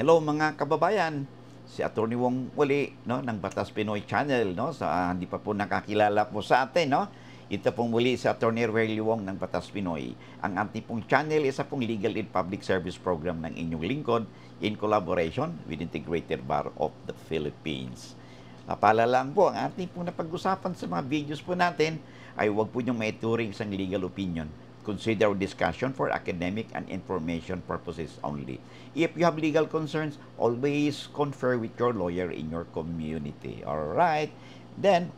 Hello mga kababayan. Si Attorney Wong Wali no ng Batas Pinoy Channel no sa so, uh, ah, hindi pa po nakakilala po sa atin no. Ito pong muli sa Attorney Rarely Wong ng Batas Pinoy. Ang ating pong channel, isa pong legal and public service program ng inyong lingkod in collaboration with Integrated Bar of the Philippines. Napala lang po, ang ating pong napag-usapan sa mga videos po natin ay huwag po niyong maituring isang legal opinion consider discussion for academic and information purposes only. If you have legal concerns, always confer with your lawyer in your community. Alright? Then,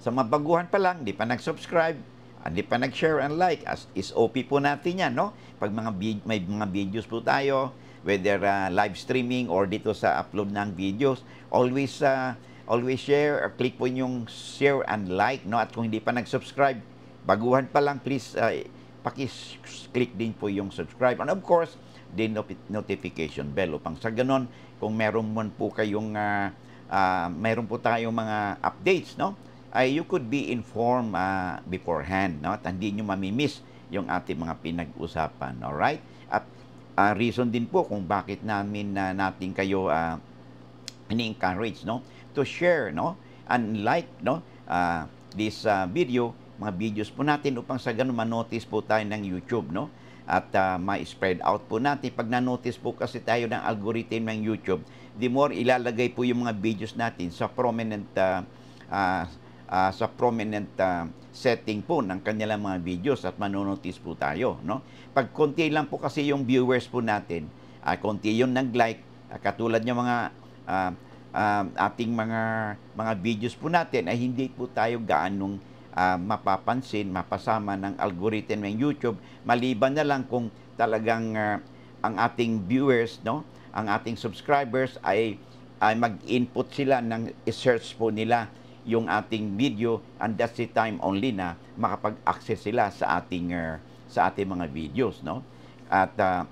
sa mga baguhan pa lang, di pa nag-subscribe, hindi ah, pa nag-share and like, as is OP po natin yan, no? Pag mga may mga videos po tayo, whether uh, live streaming or dito sa upload ng videos, always uh, always share or click po yung share and like, no? At kung hindi pa nag-subscribe, Baguhan pa lang, please uh, paki-click din po yung subscribe. And of course, the notification bell upang sa ganon, kung meron man po kayong, uh, uh, meron po tayong mga updates, no? Ay, you could be informed uh, beforehand, no? At hindi niyo mamimiss yung ating mga pinag-usapan, all right At uh, reason din po kung bakit namin na uh, natin kayo uh, ini-encourage no to share no and like no uh, this uh, video mga videos po natin upang sa ganun manotice po tayo ng YouTube, no? At uh, ma-spread out po natin. Pag nanotice po kasi tayo ng algorithm ng YouTube, the more ilalagay po yung mga videos natin sa prominent uh, uh, uh, sa prominent uh, setting po ng kanilang mga videos at manonotice po tayo, no? Pag konti lang po kasi yung viewers po natin, uh, konti yung nag-like, uh, katulad ng mga uh, uh, ating mga mga videos po natin ay hindi po tayo gaanong uh, mapapansin, mapasama ng algorithm ng YouTube, maliban na lang kung talagang uh, ang ating viewers, no, ang ating subscribers ay ay mag-input sila ng search po nila yung ating video and that's the time only na makapag-access sila sa ating uh, sa ating mga videos, no? At uh,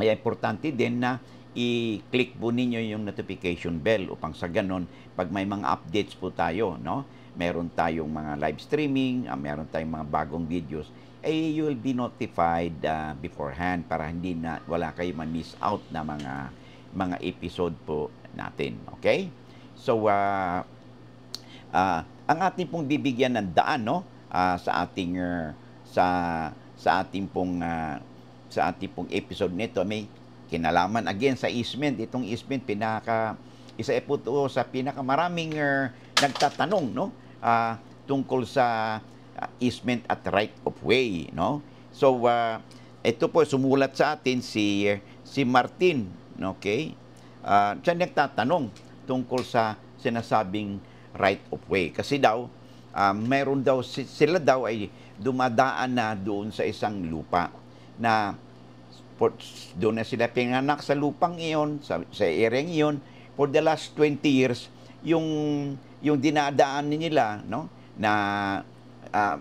ay importante din na i-click po ninyo yung notification bell upang sa ganun pag may mga updates po tayo, no? meron tayong mga live streaming, uh, meron tayong mga bagong videos, eh you will be notified uh, beforehand para hindi na wala kayo ma-miss out na mga mga episode po natin. Okay? So uh, uh, ang ating pong bibigyan ng daan no uh, sa ating uh, sa sa ating pong uh, sa ating pong episode nito may kinalaman again sa Eastman itong Eastman pinaka isa po to sa pinakamaraming uh, nagtatanong no uh, tungkol sa uh, easement at right of way, no? So uh, ito po sumulat sa atin si si Martin, okay? Uh, siya nagtatanong tungkol sa sinasabing right of way kasi daw uh, meron daw sila daw ay dumadaan na doon sa isang lupa na for, doon na sila pinanganak sa lupang iyon sa, sa iring iyon for the last 20 years yung yung dinadaan nila, no? Na uh,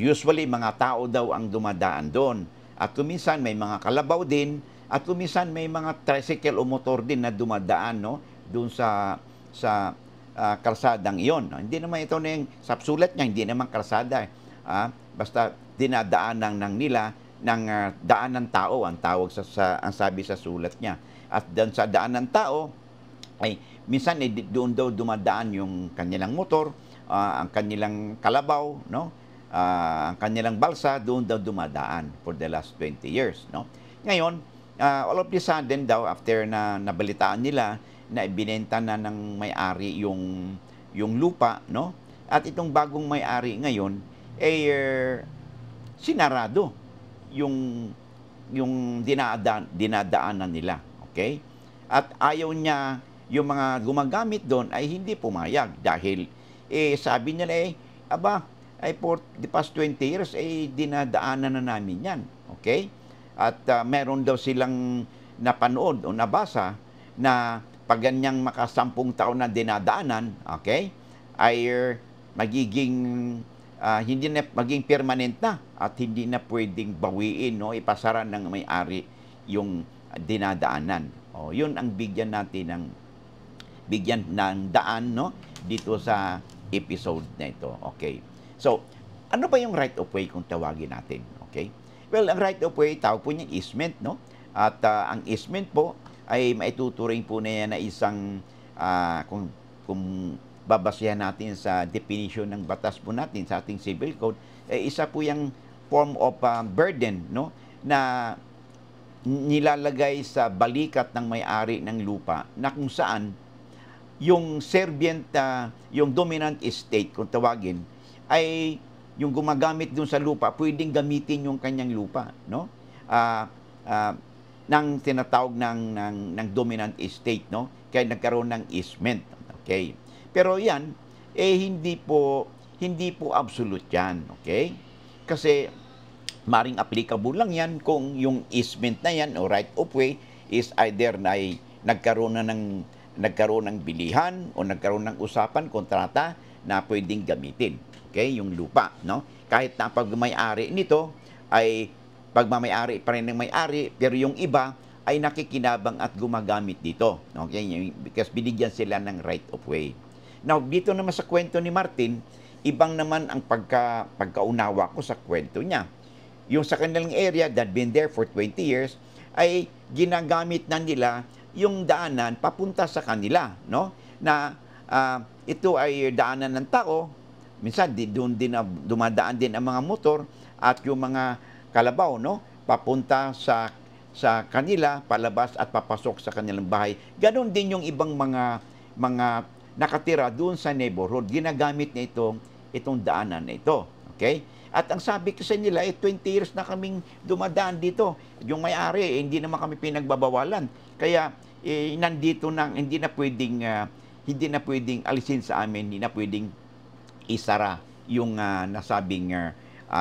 usually mga tao daw ang dumadaan doon. At kuminsan may mga kalabaw din at kuminsan may mga tricycle o motor din na dumadaan, no? Doon sa sa uh, kalsadang iyon. No? Hindi naman ito na yung sapsulat niya, hindi naman kalsada. Eh. Ah, basta dinadaan ng, ng nila ng uh, daan ng tao ang tawag sa, sa ang sabi sa sulat niya. At dan sa daan ng tao, ay minsan eh, doon daw dumadaan yung kanilang motor, uh, ang kanilang kalabaw, no? Uh, ang kanilang balsa doon daw dumadaan for the last 20 years, no? Ngayon, uh, all of a sudden daw after na nabalitaan nila na ibinenta na ng may-ari yung yung lupa, no? At itong bagong may-ari ngayon ay eh, sinarado yung yung dinadaan dinadaanan nila, okay? At ayaw niya yung mga gumagamit doon ay hindi pumayag dahil eh, sabi nila eh, aba, ay for the past 20 years ay eh, dinadaanan na namin yan. Okay? At uh, meron daw silang napanood o nabasa na pag ganyang makasampung taon na dinadaanan, okay, ay uh, magiging uh, hindi na maging permanent na at hindi na pwedeng bawiin no ipasara ng may-ari yung dinadaanan. O, yun ang bigyan natin ng bigyan ng daan no dito sa episode na ito. Okay. So, ano ba yung right of way kung tawagin natin? Okay? Well, ang right of way, tawag po niya easement, no? At uh, ang easement po ay maituturing po niya na isang uh, kung kung babasihan natin sa definition ng batas po natin sa ating civil code, eh, isa po yung form of uh, burden, no? Na nilalagay sa balikat ng may-ari ng lupa na kung saan yung servant, uh, yung dominant estate, kung tawagin, ay yung gumagamit dun sa lupa, pwedeng gamitin yung kanyang lupa, no? Uh, uh, ng tinatawag ng, ng, ng dominant estate, no? Kaya nagkaroon ng easement, okay? Pero yan, eh hindi po, hindi po absolute yan, okay? Kasi maring applicable lang yan kung yung easement na yan o right of way is either na ay nagkaroon na ng nagkaroon ng bilihan o nagkaroon ng usapan, kontrata na pwedeng gamitin. Okay, yung lupa, no? Kahit na pagmay ari nito ay pagmamay-ari pa rin ng may-ari, pero yung iba ay nakikinabang at gumagamit dito. Okay, because binigyan sila ng right of way. Now, dito naman sa kwento ni Martin, ibang naman ang pagka, pagkaunawa ko sa kwento niya. Yung sa kanilang area that been there for 20 years, ay ginagamit na nila yung daanan papunta sa kanila, no? Na uh, ito ay daanan ng tao, minsan di, doon din uh, dumadaan din ang mga motor at yung mga kalabaw, no? Papunta sa sa kanila, palabas at papasok sa kanilang bahay. Ganon din yung ibang mga mga nakatira doon sa neighborhood, ginagamit nito ito, itong daanan na ito. Okay? At ang sabi kasi nila, eh, 20 years na kaming dumadaan dito. Yung may-ari, eh, hindi naman kami pinagbabawalan. Kaya eh, nandito nang hindi na pwedeng uh, hindi na pwedeng alisin sa amin, hindi na pwedeng isara yung uh, nasabing uh,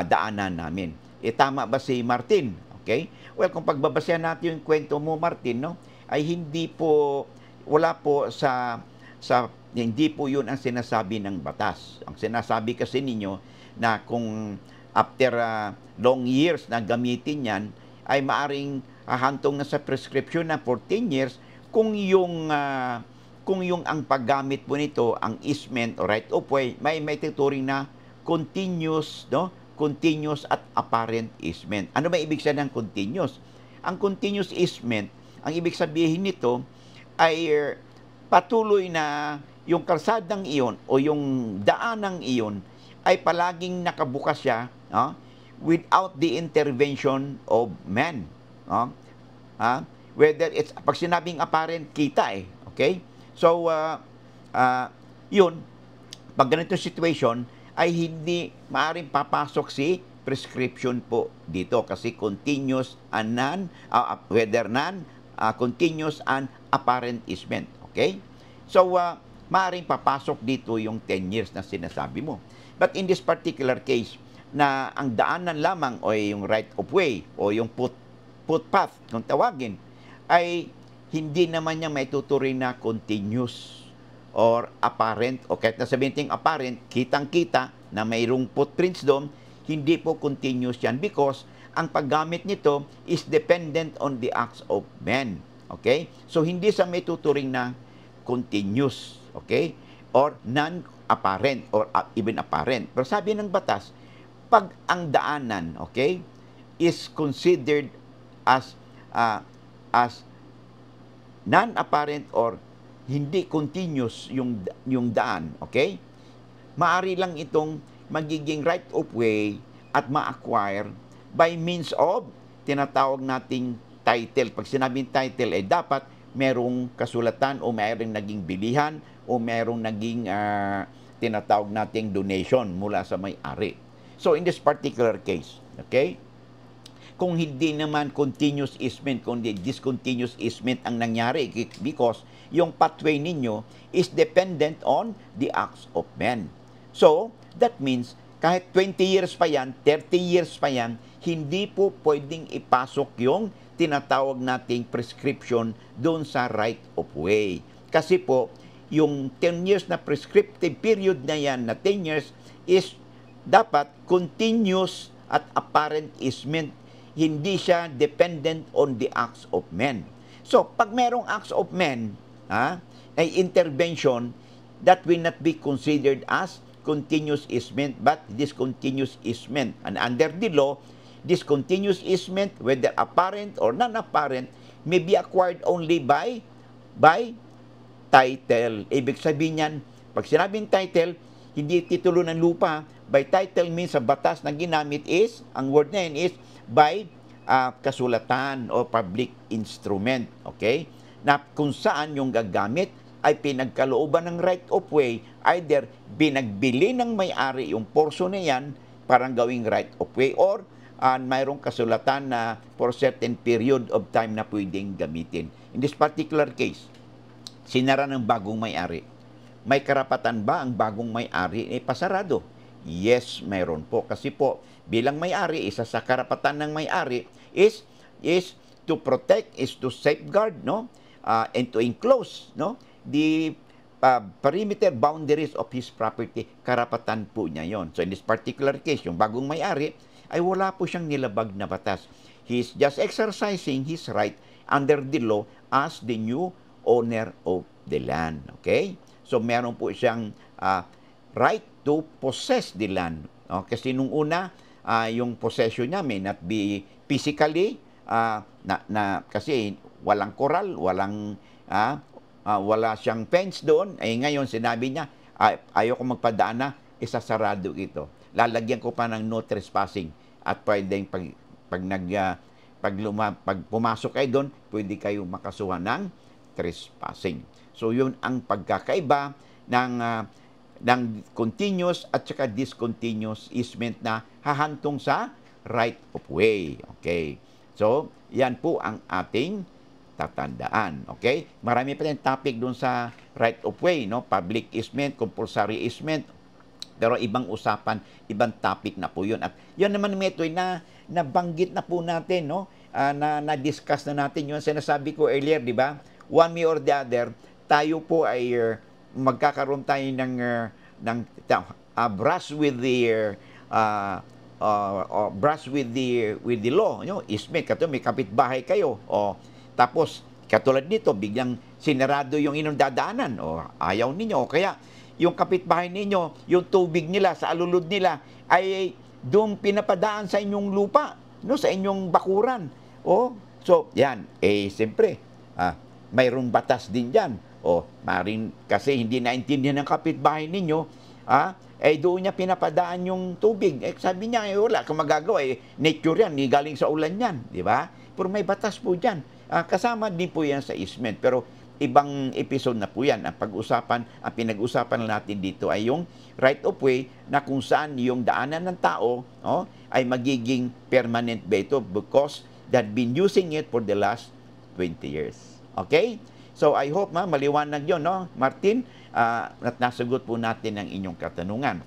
daanan namin. E tama ba si Martin? Okay? Well, kung pagbabasya natin yung kwento mo Martin, no, ay hindi po wala po sa sa hindi po 'yun ang sinasabi ng batas. Ang sinasabi kasi ninyo na kung after uh, long years na gamitin yan, ay maaring ahantong ah, na sa prescription na 14 years kung yung uh, kung yung ang paggamit po nito ang easement o right of way may may tuturing na continuous no continuous at apparent easement ano ba ibig sabihin ng continuous ang continuous easement ang ibig sabihin nito ay eh, patuloy na yung kalsadang iyon o yung daan daanang iyon ay palaging nakabukas siya no? without the intervention of men. No? Uh, whether it's, pag sinabing apparent, kita eh. Okay? So, uh, uh, yun, pag ganito situation, ay hindi maaaring papasok si prescription po dito kasi continuous and non, uh, uh whether non, uh, continuous and apparent easement. Okay? So, uh, maaaring papasok dito yung 10 years na sinasabi mo. But in this particular case, na ang daanan lamang o yung right of way o yung foot, footpath kung tawagin ay hindi naman niya maituturing na continuous or apparent o kahit na ting apparent, kitang-kita na mayroong footprints doon, hindi po continuous yan because ang paggamit nito is dependent on the acts of men. Okay? So, hindi sa may tuturing na continuous. Okay? Or non apparent or uh, even apparent. Pero sabi ng batas, pag ang daanan, okay, is considered as uh, as non-apparent or hindi continuous yung yung daan, okay? Maari lang itong magiging right of way at ma-acquire by means of tinatawag nating title. Pag sinabing title, eh dapat merong kasulatan o mayroong naging bilihan o merong naging uh, tinatawag nating donation mula sa may-ari. So in this particular case, okay? Kung hindi naman continuous easement, kundi discontinuous easement ang nangyari because yung pathway ninyo is dependent on the acts of men. So, that means kahit 20 years pa yan, 30 years pa yan, hindi po pwedeng ipasok yung tinatawag nating prescription doon sa right of way. Kasi po, yung 10 years na prescriptive period na yan, na 10 years, is dapat continuous at apparent is meant. Hindi siya dependent on the acts of men. So, pag merong acts of men, ha, ay intervention, that will not be considered as continuous easement but discontinuous easement. And under the law, discontinuous easement, whether apparent or non-apparent, may be acquired only by by title. Ibig sabihin niyan, pag sinabing title, hindi titulo ng lupa. By title means sa batas na ginamit is, ang word na yun is, by uh, kasulatan o public instrument. Okay? Na kung saan yung gagamit ay pinagkalooban ng right of way, either binagbili ng may-ari yung portion na yan, parang gawing right of way, or and ah, mayroong kasulatan na for certain period of time na pwedeng gamitin. In this particular case, sinara ng bagong may-ari. May karapatan ba ang bagong may-ari ay eh, pasarado? Yes, mayroon po. Kasi po, bilang may-ari, isa sa karapatan ng may-ari is, is to protect, is to safeguard, no? Uh, and to enclose, no? The uh, perimeter boundaries of his property, karapatan po niya yon. So in this particular case, yung bagong may-ari, ay wala po siyang nilabag na batas. He is just exercising his right under the law as the new owner of the land. Okay? So, meron po siyang uh, right to possess the land. No? kasi nung una, uh, yung possession niya may not be physically, uh, na, na, kasi walang koral, walang, uh, uh, wala siyang fence doon. Eh, ngayon, sinabi niya, ay, ayoko magpadaan na, isasarado ito. Lalagyan ko pa ng no trespassing at pwedeng pag, pag, nag, uh, pag, luma, pag pumasok kayo doon, pwede kayo makasuhan ng trespassing. So yun ang pagkakaiba ng uh, ng continuous at saka discontinuous easement na hahantong sa right of way. Okay. So, yan po ang ating tatandaan. Okay? Marami pa rin topic doon sa right of way, no? Public easement, compulsory easement. Pero ibang usapan, ibang topic na po 'yon. At 'yon naman ito na nabanggit na po natin, no? Uh, na na-discuss na natin 'yon. sinasabi ko earlier, di ba? one way or the other, tayo po ay uh, magkakaroon tayo ng, uh, ng uh, brush with the uh, uh, uh, brush with the with the law you know ismet kato may kapitbahay kayo o tapos katulad nito biglang sinarado yung inyong dadaanan o ayaw ninyo o kaya yung kapitbahay ninyo yung tubig nila sa alulod nila ay doon pinapadaan sa inyong lupa no sa inyong bakuran o so yan eh siyempre ah mayroong batas din dyan. O, maring kasi hindi naintindihan ng kapitbahay ninyo, ha? Eh, doon niya pinapadaan yung tubig. Eh, sabi niya, eh, wala kang magagawa. Eh, nature yan, eh, galing sa ulan yan. Di ba? Pero may batas po dyan. Ah, kasama din po yan sa easement. Pero ibang episode na po yan. Ang pag-usapan, ang pinag-usapan natin dito ay yung right of way na kung saan yung daanan ng tao oh, ay magiging permanent ba ito because they've been using it for the last 20 years. Okay? So I hope ma, maliwanag yon no? Martin, uh, at nasagot po natin ang inyong katanungan.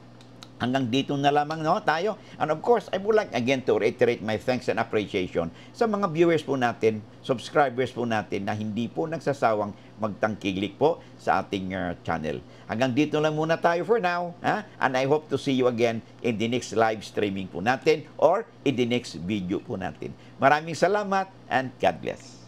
Hanggang dito na lamang no, tayo. And of course, I would like again to reiterate my thanks and appreciation sa mga viewers po natin, subscribers po natin na hindi po nagsasawang magtangkilik po sa ating uh, channel. Hanggang dito lang muna tayo for now. Ha? And I hope to see you again in the next live streaming po natin or in the next video po natin. Maraming salamat and God bless.